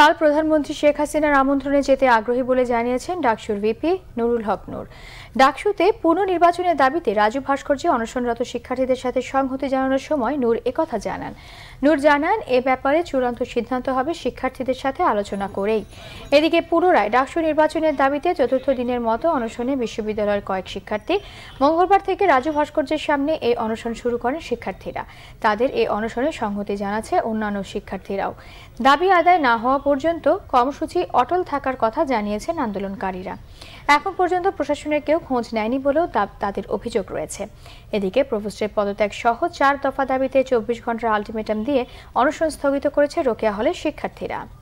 কাল প্রধানমন্ত্রী শেখ হাসিনার আমন্ত্রণে যেতে আগ্রহী বলে জানিয়েছেন ডাকসুর ভিপি নুরুল হক নূর ডাকসুতে পুনর্নির্বাচনের দাবিতে রাজু ভাস্কর্যে অনশনরত শিক্ষার্থীদের সাথে সংহতি জানানোর সময় নূর একথা জানান নূর জানান এ ব্যাপারে চূড়ান্ত সিদ্ধান্ত হবে শিক্ষার্থীদের সাথে আলোচনা করেই এদিকে পুনরায় ডাকসু নির্বাচনের দাবিতে চতুর্থ দিনের মতো অনশনে বিশ্ববিদ্যালয়ের কয়েক শিক্ষার্থী মঙ্গলবার থেকে রাজু ভাস্কর্যের সামনে এই অনশন শুরু করেন শিক্ষার্থীরা তাদের এই অনশনে সংহতি জানাচ্ছে অন্যান্য শিক্ষার্থীরাও দাবি আদায় না হওয়া পর্যন্ত কর্মসূচি অটল থাকার কথা জানিয়েছেন আন্দোলনকারীরা এখন পর্যন্ত প্রশাসনের কেউ খোঁজ নেয়নি বলেও তাদের অভিযোগ রয়েছে এদিকে প্রফেসরের পদত্যাগ সহ চার দফা দাবিতে চব্বিশ ঘন্টার আলটিমেটাম দিয়ে দিয়ে অনশন স্থগিত করেছে রোকেয়া হলের শিক্ষার্থীরা